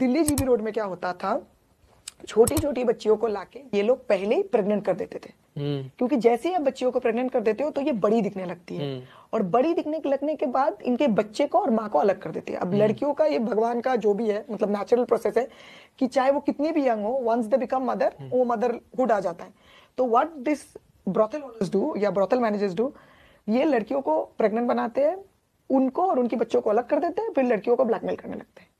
Delhi GB road में क्या होता था छोटी छोटी बच्चियों को लाके ये लोग पहले ही प्रेग्नेंट कर देते थे हम्म। क्योंकि जैसे ही आप बच्चियों को प्रेग्नेंट कर देते हो तो ये बड़ी दिखने लगती है हम्म। और बड़ी दिखने लगने के बाद इनके बच्चे को और माँ को अलग कर देते हैं अब हम्म। लड़कियों का ये भगवान का जो भी है मतलब नेचुरल प्रोसेस है कि चाहे वो कितनी भी यंग हो वंस दे बिकम मदर वो मदरहुड आ जाता है तो what this brothel owners do या ब्रोथल मैनेजर्स डू ये लड़कियों को प्रेग्नेंट बनाते हैं उनको और उनके बच्चों को अलग कर देते हैं फिर लड़कियों को ब्लैकमेल करने लगते हैं